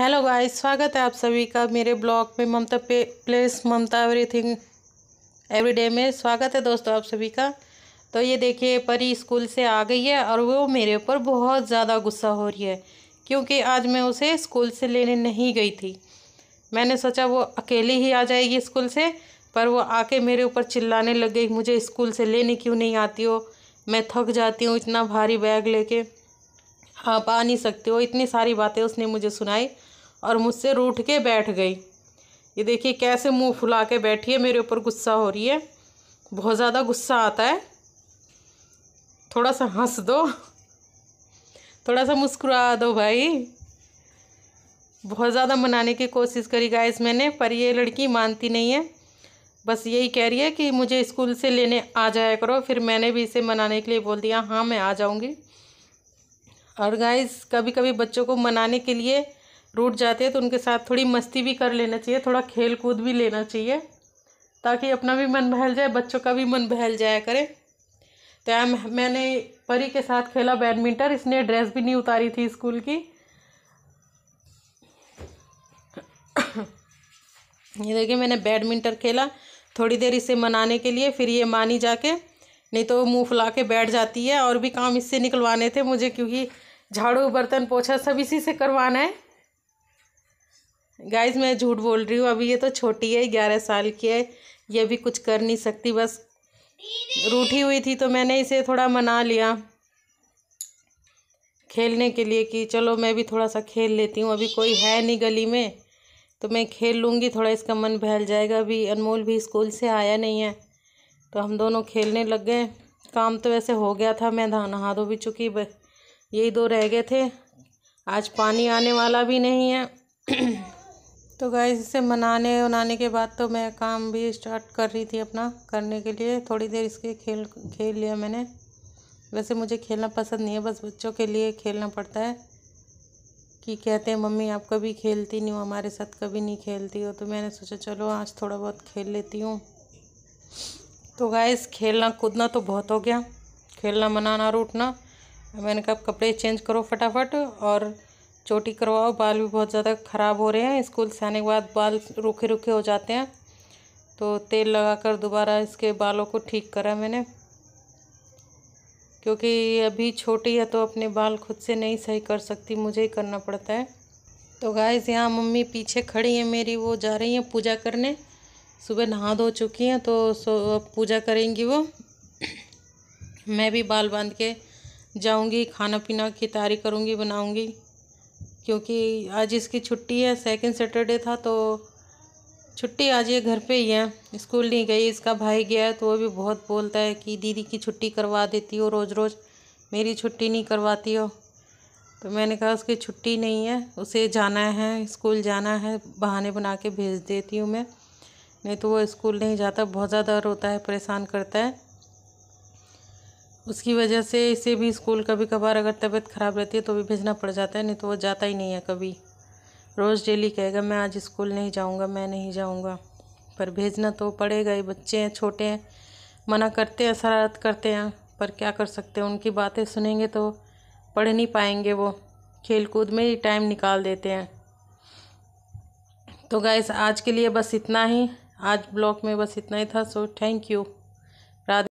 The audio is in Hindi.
हेलो गाइस स्वागत है आप सभी का मेरे ब्लॉग में ममता पे प्लेस ममता एवरीथिंग एवरीडे में स्वागत है दोस्तों आप सभी का तो ये देखिए परी स्कूल से आ गई है और वो मेरे ऊपर बहुत ज़्यादा गुस्सा हो रही है क्योंकि आज मैं उसे स्कूल से लेने नहीं गई थी मैंने सोचा वो अकेली ही आ जाएगी स्कूल से पर वो आके मेरे ऊपर चिल्लाने लग गई मुझे स्कूल से लेने क्यों नहीं आती हो मैं थक जाती हूँ इतना भारी बैग लेके आप आ नहीं सकते हो इतनी सारी बातें उसने मुझे सुनाई और मुझसे रूठ के बैठ गई ये देखिए कैसे मुंह फुला के बैठी है मेरे ऊपर गुस्सा हो रही है बहुत ज़्यादा गुस्सा आता है थोड़ा सा हंस दो थोड़ा सा मुस्कुरा दो भाई बहुत ज़्यादा मनाने की कोशिश करी गाइस मैंने पर ये लड़की मानती नहीं है बस यही कह रही है कि मुझे स्कूल से लेने आ जाया करो फिर मैंने भी इसे मनाने के लिए बोल दिया हाँ मैं आ जाऊँगी और गाइस कभी कभी बच्चों को मनाने के लिए रूट जाते हैं तो उनके साथ थोड़ी मस्ती भी कर लेना चाहिए थोड़ा खेल कूद भी लेना चाहिए ताकि अपना भी मन बहल जाए बच्चों का भी मन बहल जाया करे तो मैं, मैंने परी के साथ खेला बैडमिंटन इसने ड्रेस भी नहीं उतारी थी स्कूल की ये देखिए मैंने बैडमिंटन खेला थोड़ी देर इसे मनाने के लिए फिर ये मानी जाके नहीं तो मुंह फुला के बैठ जाती है और भी काम इससे निकलवाने थे मुझे क्योंकि झाड़ू बर्तन पोछा सब इसी से करवाना है गाइस मैं झूठ बोल रही हूँ अभी ये तो छोटी है ग्यारह साल की है ये भी कुछ कर नहीं सकती बस रूठी हुई थी तो मैंने इसे थोड़ा मना लिया खेलने के लिए कि चलो मैं भी थोड़ा सा खेल लेती हूँ अभी कोई है नहीं गली में तो मैं खेल लूँगी थोड़ा इसका मन बहल जाएगा अभी अनमोल भी स्कूल से आया नहीं है तो हम दोनों खेलने लग गए काम तो वैसे हो गया था मैं नहा दो तो भी चुकी यही दो रह गए थे आज पानी आने वाला भी नहीं है तो गए इसे मनाने उनाने के बाद तो मैं काम भी स्टार्ट कर रही थी अपना करने के लिए थोड़ी देर इसके खेल खेल लिया मैंने वैसे मुझे खेलना पसंद नहीं है बस बच्चों के लिए खेलना पड़ता है कि कहते हैं मम्मी आप कभी खेलती नहीं हो हमारे साथ कभी नहीं खेलती हो तो मैंने सोचा चलो आज थोड़ा बहुत खेल लेती हूँ तो गाय खेलना कूदना तो बहुत हो गया खेलना मनाना और उठना मैंने कहा कपड़े चेंज करो फटाफट और चोटी करवाओ बाल भी बहुत ज़्यादा ख़राब हो रहे हैं स्कूल से आने के बाद बाल रूखे रूखे हो जाते हैं तो तेल लगाकर दोबारा इसके बालों को ठीक करा मैंने क्योंकि अभी छोटी है तो अपने बाल खुद से नहीं सही कर सकती मुझे ही करना पड़ता है तो से यहाँ मम्मी पीछे खड़ी हैं मेरी वो जा रही हैं पूजा करने सुबह नहा धो चुकी हैं तो पूजा करेंगी वो मैं भी बाल बांध के जाऊंगी खाना पीना की तैयारी करूंगी बनाऊंगी क्योंकि आज इसकी छुट्टी है सेकंड सैटरडे था तो छुट्टी आज ये घर पे ही है स्कूल नहीं गई इसका भाई गया है तो वो भी बहुत बोलता है कि दीदी की छुट्टी करवा देती हो रोज़ रोज़ मेरी छुट्टी नहीं करवाती हो तो मैंने कहा उसकी छुट्टी नहीं है उसे जाना है स्कूल जाना है बहाने बना के भेज देती हूँ मैं नहीं तो वो स्कूल नहीं जाता बहुत ज़्यादा रोता है परेशान करता है उसकी वजह से इसे भी स्कूल कभी कभार अगर तबीयत ख़राब रहती है तो भी भेजना पड़ जाता है नहीं तो वो जाता ही नहीं है कभी रोज़ डेली कहेगा मैं आज स्कूल नहीं जाऊँगा मैं नहीं जाऊँगा पर भेजना तो पड़ेगा ही बच्चे हैं छोटे हैं मना करते हैं शरारत करते हैं पर क्या कर सकते हैं उनकी बातें सुनेंगे तो पढ़ नहीं पाएंगे वो खेल कूद में ही टाइम निकाल देते हैं तो गाइस आज के लिए बस इतना ही आज ब्लॉग में बस इतना ही था सो थैंक यू